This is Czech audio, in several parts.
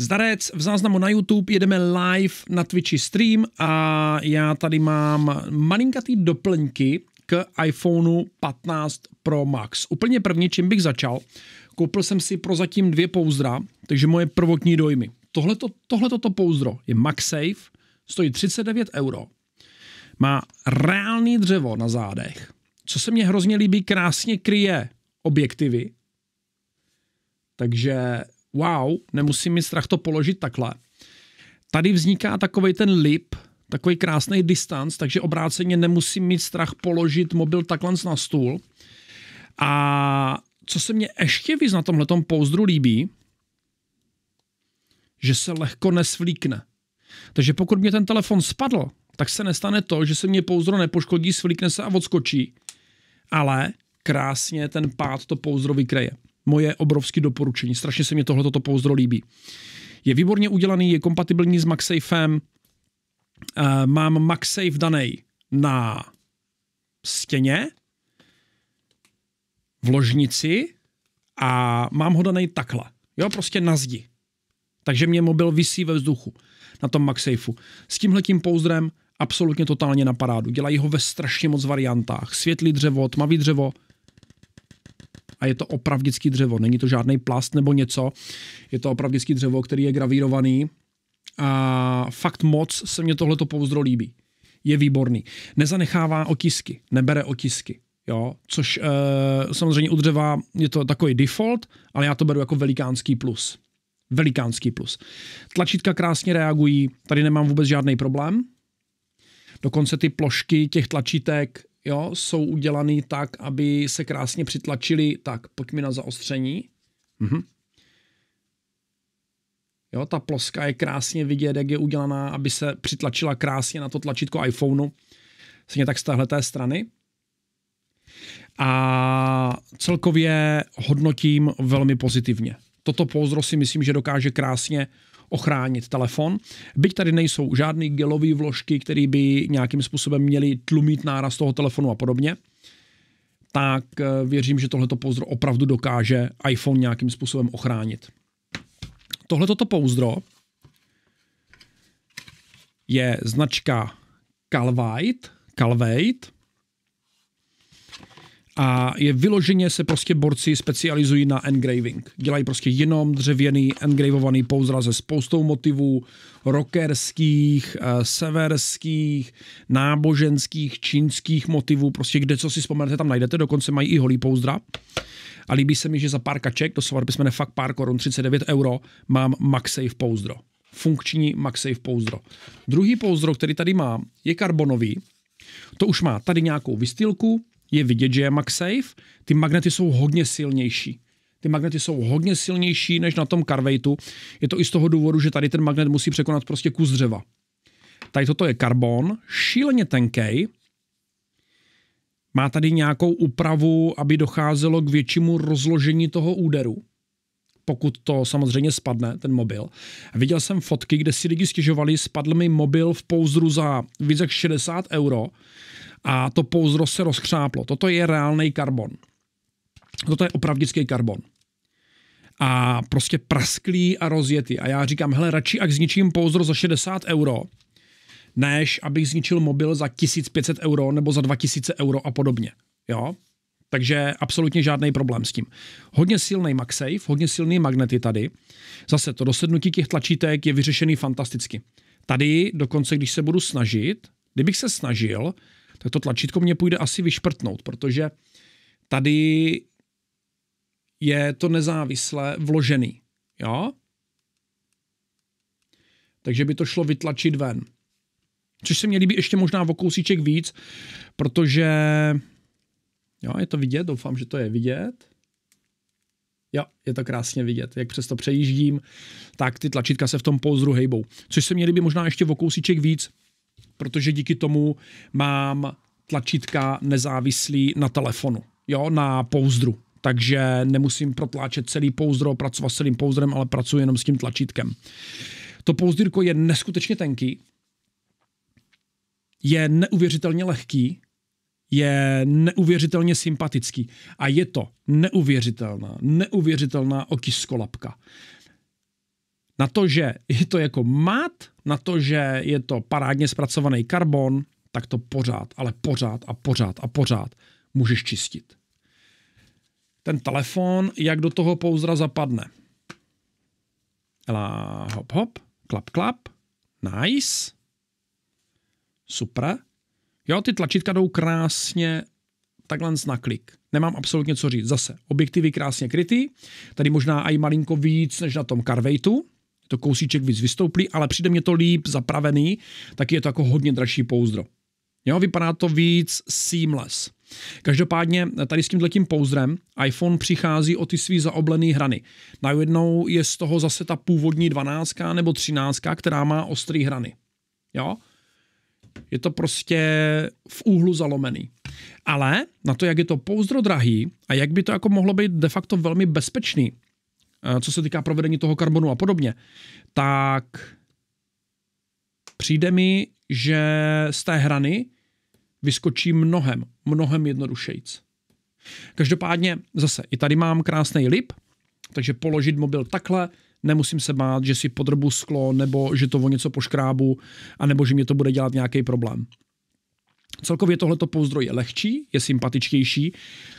Zdarec, v záznamu na YouTube jedeme live na Twitchi stream a já tady mám malinkatý doplňky k iPhoneu 15 Pro Max. Úplně první, čím bych začal, koupil jsem si prozatím dvě pouzdra, takže moje prvotní dojmy. Tohleto, tohleto to pouzdro je MagSafe, stojí 39 euro, má reálný dřevo na zádech, co se mně hrozně líbí, krásně kryje objektivy, takže wow, nemusím mít strach to položit takhle. Tady vzniká takový ten lip, takový krásný distanc, takže obráceně nemusím mít strach položit mobil takhle na stůl. A co se mě ještě víc na tomhle pouzdru líbí, že se lehko nesvlíkne. Takže pokud mě ten telefon spadl, tak se nestane to, že se mě pouzdro nepoškodí, svlíkne se a odskočí, ale krásně ten pád to pouzdro vykreje moje obrovské doporučení. Strašně se mi tohle toto pouzdro líbí. Je výborně udělaný, je kompatibilní s MagSafem. Eh, mám MagSafe daný na stěně, v ložnici a mám ho daný takhle. Jo, prostě na zdi. Takže mě mobil vysí ve vzduchu na tom MagSafeu. S tímhletím pouzdrem absolutně totálně na parádu. Dělají ho ve strašně moc variantách. Světlý dřevo, tmavý dřevo, a je to opravdický dřevo. Není to žádný plast nebo něco. Je to opravdický dřevo, který je gravírovaný a fakt moc se mě tohleto pouzdro líbí. Je výborný. Nezanechává otisky, nebere otisky. Jo, což e, samozřejmě u dřeva je to takový default, ale já to beru jako velikánský plus. Velikánský plus. Tlačítka krásně reagují, tady nemám vůbec žádný problém. Dokonce ty plošky těch tlačítek jo, jsou udělaný tak, aby se krásně přitlačili, tak pojď mi na zaostření. Mhm. Jo, ta ploska je krásně vidět, jak je udělaná, aby se přitlačila krásně na to tlačítko iPhoneu. Stejně tak z téhle té strany. A celkově hodnotím velmi pozitivně. Toto pouzdro si myslím, že dokáže krásně ochránit telefon. Byť tady nejsou žádné gelové vložky, které by nějakým způsobem měly tlumit náraz toho telefonu a podobně, tak eh, věřím, že tohleto pouzdro opravdu dokáže iPhone nějakým způsobem ochránit. Tohleto pouzdro je značka Calvite, Calvite a je vyloženě se prostě borci specializují na engraving. Dělají prostě jenom dřevěný engravovaný pouzdra se spoustou motivů, rockerských, eh, severských, náboženských, čínských motivů, prostě kde co si vzpomenete, tam najdete, dokonce mají i holý pouzdra. A líbí se mi, že za pár kaček, doslova bychom ne fakt pár korun, 39 euro, mám MagSafe pouzdro. Funkční MagSafe pouzdro. Druhý pouzdro, který tady mám, je karbonový. To už má tady nějakou vystýlku, je vidět, že je MagSafe. Ty magnety jsou hodně silnější. Ty magnety jsou hodně silnější než na tom Carveitu. Je to i z toho důvodu, že tady ten magnet musí překonat prostě kus dřeva. Tady toto je karbon, šíleně tenkej, má tady nějakou úpravu, aby docházelo k většímu rozložení toho úderu pokud to samozřejmě spadne, ten mobil. Viděl jsem fotky, kde si lidi stěžovali, spadl mi mobil v pouzru za více jak 60 euro a to pouzro se rozkřáplo. Toto je reálný karbon. Toto je opravdický karbon. A prostě prasklý a rozjetý. A já říkám, hele, radši ak zničím pouzro za 60 euro, než abych zničil mobil za 1500 euro nebo za 2000 euro a podobně. Jo? Takže absolutně žádný problém s tím. Hodně silný MagSafe, hodně silný magnety tady. Zase to dosednutí těch tlačítek je vyřešený fantasticky. Tady dokonce, když se budu snažit, kdybych se snažil, tak to tlačítko mě půjde asi vyšprtnout, protože tady je to nezávisle vložený. Jo? Takže by to šlo vytlačit ven. Což se mě líbí ještě možná o kousíček víc, protože Jo, je to vidět, doufám, že to je vidět. Jo, je to krásně vidět, jak přesto přejíždím, tak ty tlačítka se v tom pouzru hejbou. Což se mě líbí možná ještě v kousíček víc, protože díky tomu mám tlačítka nezávislý na telefonu, jo, na pouzdru. Takže nemusím protláčet celý pouzdro, pracovat s celým pouzdrem, ale pracuji jenom s tím tlačítkem. To pouzdírko je neskutečně tenký, je neuvěřitelně lehký, je neuvěřitelně sympatický. A je to neuvěřitelná, neuvěřitelná okiskolapka. Na to, že je to jako mat, na to, že je to parádně zpracovaný karbon, tak to pořád, ale pořád a pořád a pořád můžeš čistit. Ten telefon, jak do toho pouzdra zapadne. Ela, hop, hop, klap, klap, nice, super, Jo, ty tlačítka jdou krásně takhle na klik. Nemám absolutně co říct. Zase, objektivy krásně kryty, tady možná i malinko víc než na tom Carveitu, to kousíček víc vystouplý, ale přijde mě to líp zapravený, taky je to jako hodně dražší pouzdro. Jo, vypadá to víc seamless. Každopádně tady s tímhletím pouzdrem iPhone přichází o ty svý zaoblený hrany. Najednou je z toho zase ta původní 12 nebo 13, která má ostrý hrany. Jo? Je to prostě v úhlu zalomený. Ale na to, jak je to pouzdro drahý a jak by to jako mohlo být de facto velmi bezpečný, eh, co se týká provedení toho karbonu a podobně, tak přijde mi, že z té hrany vyskočí mnohem, mnohem jednodušejc. Každopádně zase i tady mám krásný lip, takže položit mobil takhle, nemusím se bát, že si podrbu sklo, nebo že to o něco poškrábu, anebo že mě to bude dělat nějaký problém. Celkově tohleto pouzdro je lehčí, je sympatičtější,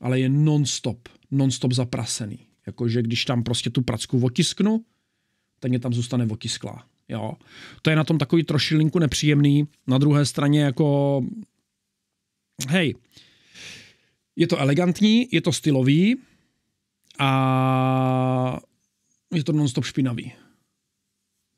ale je non-stop, non-stop zaprasený. Jakože když tam prostě tu pracku otisknu, tak mě tam zůstane otisklá. Jo. To je na tom takový trošilinku nepříjemný. Na druhé straně jako hej, je to elegantní, je to stylový a je to nonstop špinavý.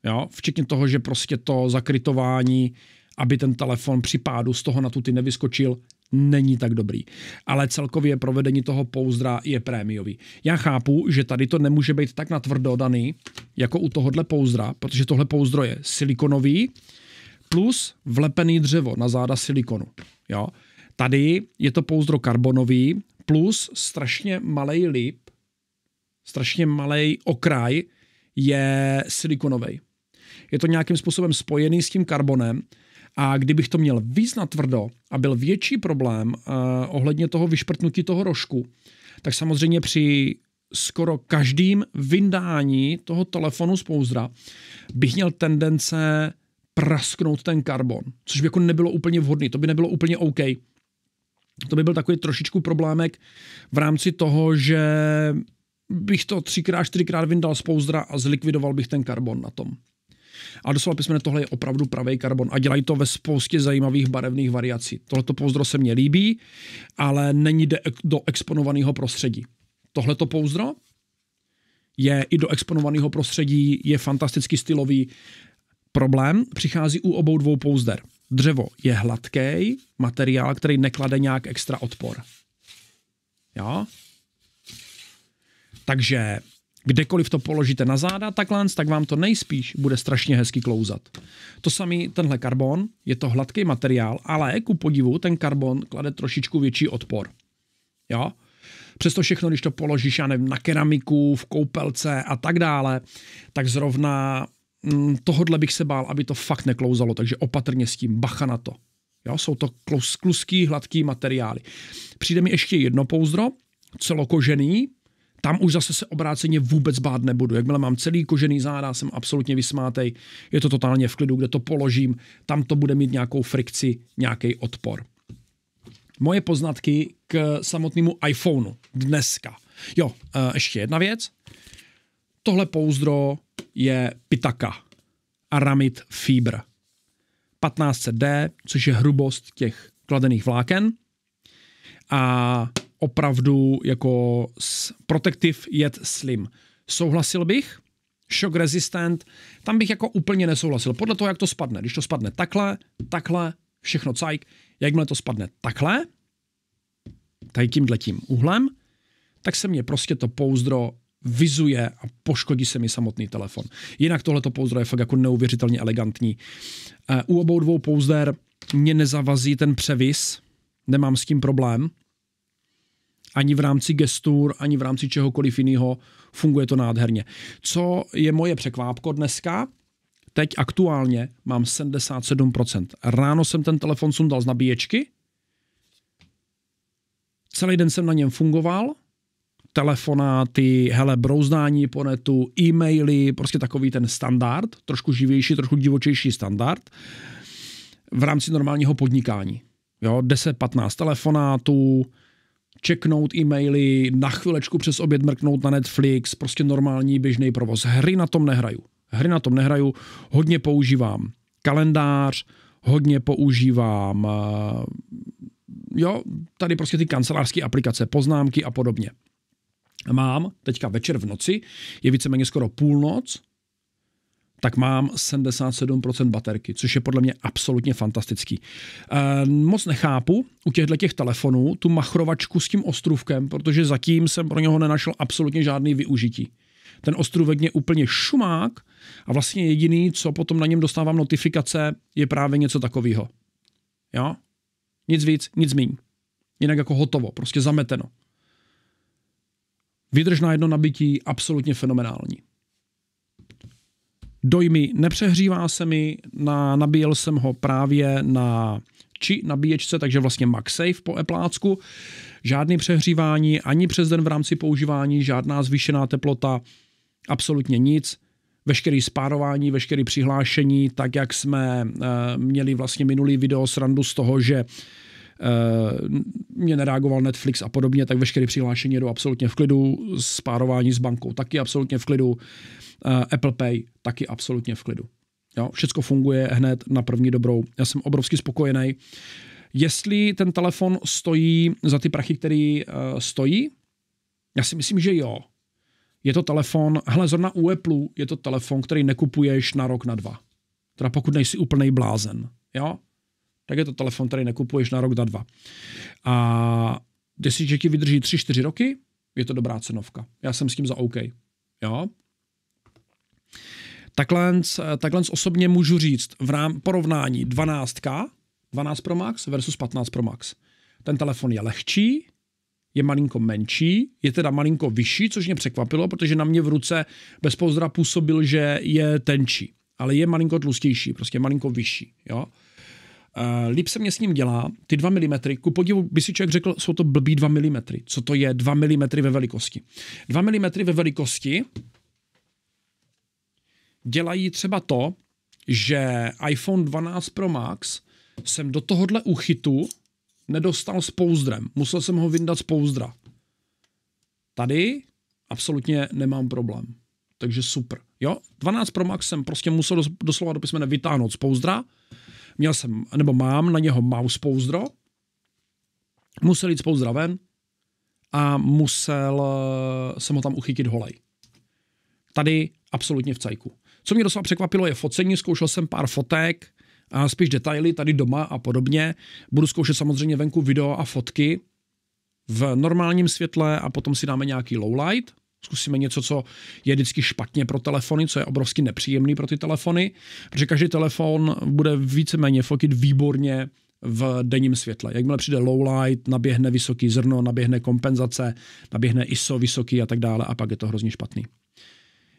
Jo? Včetně toho, že prostě to zakrytování, aby ten telefon při pádu z toho na tuty nevyskočil, není tak dobrý. Ale celkově provedení toho pouzdra je prémiový. Já chápu, že tady to nemůže být tak natvrdo daný, jako u tohohle pouzdra, protože tohle pouzdro je silikonový plus vlepený dřevo na záda silikonu. Jo? Tady je to pouzdro karbonový plus strašně malý lip strašně malý okraj je silikonový. Je to nějakým způsobem spojený s tím karbonem a kdybych to měl víc na tvrdo a byl větší problém uh, ohledně toho vyšprtnutí toho rožku, tak samozřejmě při skoro každým vyndání toho telefonu z pouzdra bych měl tendence prasknout ten karbon, což by jako nebylo úplně vhodné. to by nebylo úplně OK. To by byl takový trošičku problémek v rámci toho, že bych to třikrát, čtyřikrát vyndal z pouzdra a zlikvidoval bych ten karbon na tom. A doslova písmene, tohle je opravdu pravý karbon a dělají to ve spoustě zajímavých barevných variací. Tohleto pouzdro se mně líbí, ale není de- do exponovaného prostředí. Tohleto pouzdro je i do exponovaného prostředí, je fantasticky stylový. Problém přichází u obou dvou pouzder. Dřevo je hladký materiál, který neklade nějak extra odpor. Jo? Takže kdekoliv to položíte na záda takhle, tak vám to nejspíš bude strašně hezky klouzat. To samý tenhle karbon, je to hladký materiál, ale ku podivu ten karbon klade trošičku větší odpor. Jo? Přesto všechno, když to položíš, já nevím, na keramiku, v koupelce a tak dále, tak zrovna mm, tohodle bych se bál, aby to fakt neklouzalo, takže opatrně s tím, bacha na to. Jo, jsou to klus, kluský, hladký materiály. Přijde mi ještě jedno pouzdro, celokožený, tam už zase se obráceně vůbec bát nebudu. Jakmile mám celý kožený záda, jsem absolutně vysmátej, je to totálně v klidu, kde to položím, tam to bude mít nějakou frikci, nějaký odpor. Moje poznatky k samotnému iPhoneu dneska. Jo, eh, ještě jedna věc. Tohle pouzdro je Pitaka Aramid Fibr 15 d což je hrubost těch kladených vláken. A opravdu jako Protective Jet Slim. Souhlasil bych, shock resistant, tam bych jako úplně nesouhlasil. Podle toho, jak to spadne. Když to spadne takhle, takhle, všechno cajk, jakmile to spadne takhle, tady tímhle tím úhlem, tak se mě prostě to pouzdro vizuje a poškodí se mi samotný telefon. Jinak tohleto pouzdro je fakt jako neuvěřitelně elegantní. Eh, u obou dvou pouzder mě nezavazí ten převis, nemám s tím problém ani v rámci gestur, ani v rámci čehokoliv jiného. Funguje to nádherně. Co je moje překvápko dneska? Teď aktuálně mám 77%. Ráno jsem ten telefon sundal z nabíječky, celý den jsem na něm fungoval, telefonáty, hele, brouzdání po netu, e-maily, prostě takový ten standard, trošku živější, trošku divočejší standard v rámci normálního podnikání. Jo, 10-15 telefonátů, čeknout e-maily, na chvilečku přes oběd mrknout na Netflix, prostě normální běžný provoz. Hry na tom nehraju. Hry na tom nehraju, hodně používám kalendář, hodně používám eh, jo, tady prostě ty kancelářské aplikace, poznámky a podobně. Mám teďka večer v noci, je víceméně skoro půlnoc, tak mám 77% baterky, což je podle mě absolutně fantastický. E, moc nechápu u těchto těch telefonů tu machrovačku s tím ostrůvkem, protože zatím jsem pro něho nenašel absolutně žádný využití. Ten ostrůvek je úplně šumák a vlastně jediný, co potom na něm dostávám notifikace, je právě něco takového. Jo? Nic víc, nic míň. Jinak jako hotovo, prostě zameteno. Vydrž na jedno nabití, absolutně fenomenální dojmy, nepřehřívá se mi, na, nabíjel jsem ho právě na či nabíječce, takže vlastně MagSafe po eplácku. Žádný přehřívání, ani přes den v rámci používání, žádná zvýšená teplota, absolutně nic. Veškerý spárování, veškerý přihlášení, tak jak jsme e, měli vlastně minulý video srandu z toho, že Eh, mě nereagoval Netflix a podobně, tak veškeré přihlášení jdou absolutně v klidu, spárování s bankou taky absolutně v klidu, eh, Apple Pay taky absolutně v klidu. Jo, všecko funguje hned na první dobrou. Já jsem obrovsky spokojený. Jestli ten telefon stojí za ty prachy, který uh, stojí, já si myslím, že jo. Je to telefon, hele, zrovna u Apple je to telefon, který nekupuješ na rok, na dva. Teda pokud nejsi úplný blázen. Jo? tak je to telefon, který nekupuješ na rok, na dva. A jestliže ti vydrží 3-4 roky, je to dobrá cenovka. Já jsem s tím za OK. Jo? Takhle, takhle osobně můžu říct v rám porovnání 12 12 Pro Max versus 15 Pro Max. Ten telefon je lehčí, je malinko menší, je teda malinko vyšší, což mě překvapilo, protože na mě v ruce bez pouzdra působil, že je tenčí, ale je malinko tlustější, prostě malinko vyšší. Jo? líp se mě s ním dělá. Ty 2 mm, ku podivu by si člověk řekl, jsou to blbý 2 mm. Co to je 2 mm ve velikosti? 2 mm ve velikosti dělají třeba to, že iPhone 12 Pro Max jsem do tohohle uchytu nedostal s pouzdrem. Musel jsem ho vyndat z pouzdra. Tady absolutně nemám problém. Takže super. Jo, 12 Pro Max jsem prostě musel doslova do písmene vytáhnout z pouzdra měl jsem, nebo mám na něho mouse pouzdro, musel jít spouzdra ven a musel jsem eh, ho tam uchytit holej. Tady absolutně v cajku. Co mě docela překvapilo je focení, zkoušel jsem pár fotek, a spíš detaily tady doma a podobně. Budu zkoušet samozřejmě venku video a fotky v normálním světle a potom si dáme nějaký lowlight. Zkusíme něco, co je vždycky špatně pro telefony, co je obrovsky nepříjemný pro ty telefony, protože každý telefon bude víceméně fotit výborně v denním světle. Jakmile přijde low light, naběhne vysoký zrno, naběhne kompenzace, naběhne ISO vysoký a tak dále a pak je to hrozně špatný.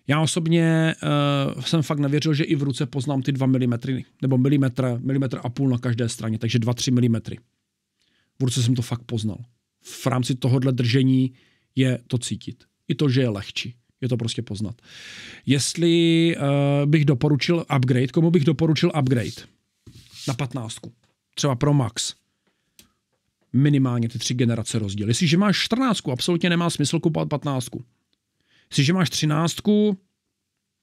Já osobně uh, jsem fakt nevěřil, že i v ruce poznám ty 2 mm, nebo milimetr, milimetr a půl na každé straně, takže 2-3 mm. V ruce jsem to fakt poznal. V rámci tohohle držení je to cítit i to, že je lehčí. Je to prostě poznat. Jestli uh, bych doporučil upgrade, komu bych doporučil upgrade? Na patnáctku. Třeba pro Max minimálně ty tři generace rozdíl. Jestliže máš 14, absolutně nemá smysl kupovat 15. Jestliže máš 13,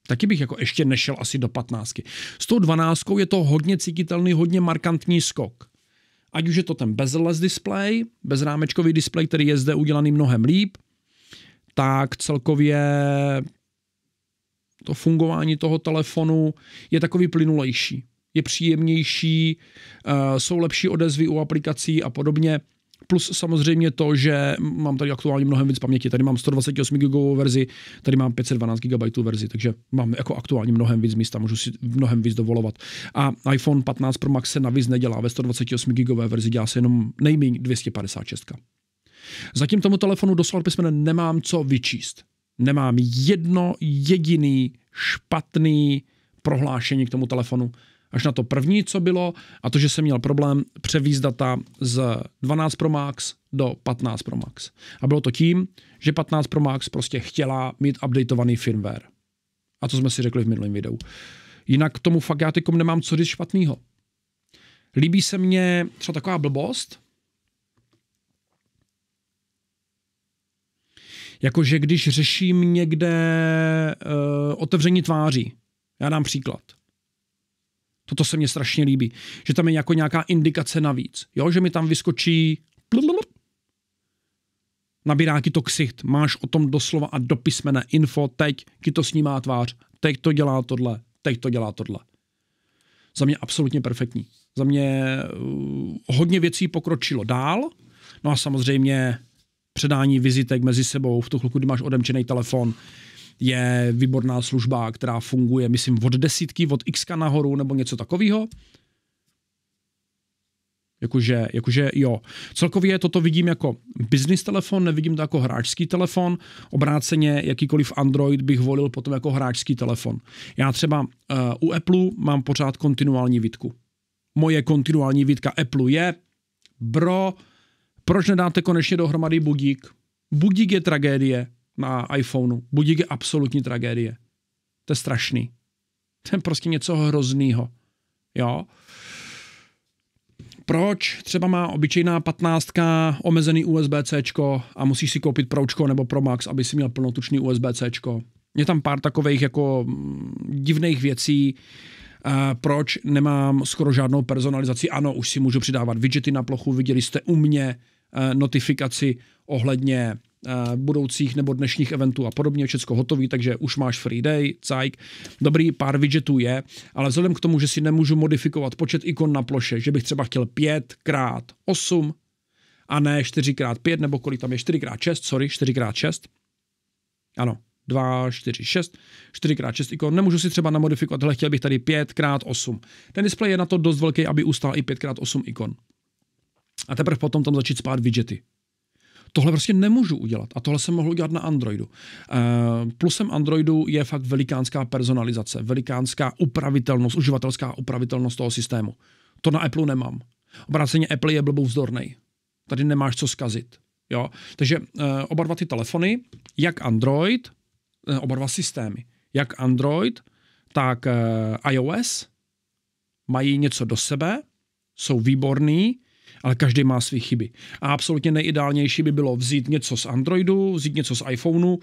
taky bych jako ještě nešel asi do 15. S tou 12 je to hodně cítitelný, hodně markantní skok. Ať už je to ten bezless display, bezrámečkový display, který je zde udělaný mnohem líp, tak celkově to fungování toho telefonu je takový plynulejší, je příjemnější, eh, jsou lepší odezvy u aplikací a podobně. Plus samozřejmě to, že mám tady aktuálně mnohem víc paměti. Tady mám 128 GB verzi, tady mám 512 GB verzi, takže mám jako aktuálně mnohem víc místa, můžu si mnohem víc dovolovat. A iPhone 15 Pro Max se navíc nedělá ve 128 GB verzi, dělá se jenom nejméně 256. Zatím tomu telefonu doslova písmene nemám co vyčíst. Nemám jedno jediný špatný prohlášení k tomu telefonu. Až na to první, co bylo, a to, že jsem měl problém převíz data z 12 Pro Max do 15 Pro Max. A bylo to tím, že 15 Pro Max prostě chtěla mít updateovaný firmware. A to jsme si řekli v minulém videu. Jinak tomu fakt já nemám co říct špatného. Líbí se mně třeba taková blbost, Jakože když řeším někde uh, otevření tváří, já dám příklad. Toto se mně strašně líbí, že tam je jako nějaká indikace navíc, jo? že mi tam vyskočí nabírá to ksicht, máš o tom doslova a do písmene info, teď ti to snímá tvář, teď to dělá tohle, teď to dělá tohle. Za mě absolutně perfektní. Za mě uh, hodně věcí pokročilo dál, no a samozřejmě předání vizitek mezi sebou, v tu chvilku, kdy máš odemčený telefon, je výborná služba, která funguje, myslím, od desítky, od x nahoru nebo něco takového. Jakože, jakože jo. Celkově toto vidím jako business telefon, nevidím to jako hráčský telefon. Obráceně jakýkoliv Android bych volil potom jako hráčský telefon. Já třeba uh, u Apple mám pořád kontinuální výtku. Moje kontinuální výtka Apple je bro, proč nedáte konečně dohromady budík? Budík je tragédie na iPhoneu. Budík je absolutní tragédie. To je strašný. To je prostě něco hroznýho. Jo? Proč třeba má obyčejná patnáctka omezený USB-C a musíš si koupit Pročko nebo Pro Max, aby si měl plnotučný USB-C? Je tam pár takových jako mm, divných věcí, Eh, proč nemám skoro žádnou personalizaci. Ano, už si můžu přidávat widgety na plochu, viděli jste u mě eh, notifikaci ohledně eh, budoucích nebo dnešních eventů a podobně, všechno hotový, takže už máš free day, cajk. Dobrý, pár widgetů je, ale vzhledem k tomu, že si nemůžu modifikovat počet ikon na ploše, že bych třeba chtěl 5 x 8 a ne 4 x 5 nebo kolik tam je, 4 x 6, sorry, 4 x 6. Ano, 2, 4, 6, 4x6 ikon. Nemůžu si třeba namodifikovat, hele, chtěl bych tady 5x8. Ten displej je na to dost velký, aby ustál i 5x8 ikon. A teprve potom tam začít spát widgety. Tohle prostě nemůžu udělat a tohle jsem mohl udělat na Androidu. Uh, plusem Androidu je fakt velikánská personalizace, velikánská upravitelnost, uživatelská upravitelnost toho systému. To na Apple nemám. Obráceně Apple je blbou vzdornej. Tady nemáš co zkazit. Jo? Takže uh, oba dva ty telefony, jak Android, Eh, oba dva systémy. Jak Android, tak eh, iOS mají něco do sebe, jsou výborný, ale každý má své chyby. A absolutně nejideálnější by bylo vzít něco z Androidu, vzít něco z iPhoneu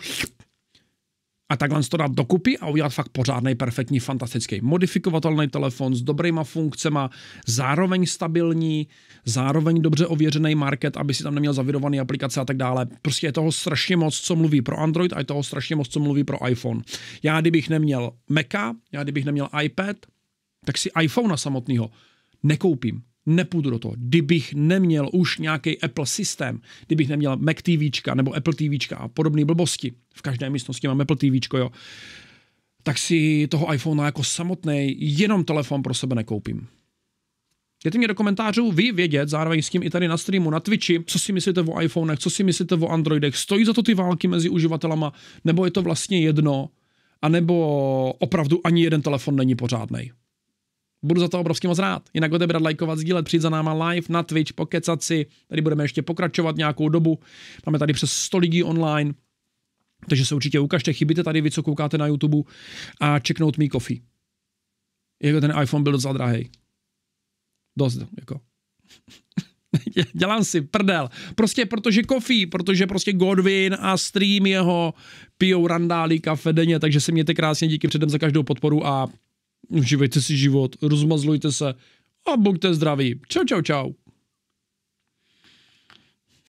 a takhle to dát dokupy a udělat fakt pořádný, perfektní, fantastický, modifikovatelný telefon s dobrýma funkcemi, zároveň stabilní, zároveň dobře ověřený market, aby si tam neměl zavidovaný aplikace a tak dále. Prostě je toho strašně moc, co mluví pro Android a je toho strašně moc, co mluví pro iPhone. Já kdybych neměl Maca, já kdybych neměl iPad, tak si iPhone samotného nekoupím nepůjdu do toho. Kdybych neměl už nějaký Apple systém, kdybych neměl Mac TV nebo Apple TV a podobné blbosti, v každé místnosti mám Apple TV, jo, tak si toho iPhone jako samotný jenom telefon pro sebe nekoupím. Dejte mě do komentářů vy vědět, zároveň s tím i tady na streamu, na Twitchi, co si myslíte o iPhonech, co si myslíte o Androidech, stojí za to ty války mezi uživatelama, nebo je to vlastně jedno, anebo opravdu ani jeden telefon není pořádnej. Budu za to obrovský moc rád. Jinak odebrat, lajkovat, sdílet, přijít za náma live na Twitch, pokecat si. Tady budeme ještě pokračovat nějakou dobu. Máme tady přes 100 lidí online. Takže se určitě ukažte, chybíte tady vy, co koukáte na YouTube a čeknout mi kofi. Jako ten iPhone byl docela drahý. Dost, jako. Dělám si prdel. Prostě protože kofí, protože prostě Godwin a stream jeho pijou randálí kafe denně, takže se mějte krásně, díky předem za každou podporu a užívejte si život, rozmazlujte se a buďte zdraví. Čau, čau, čau.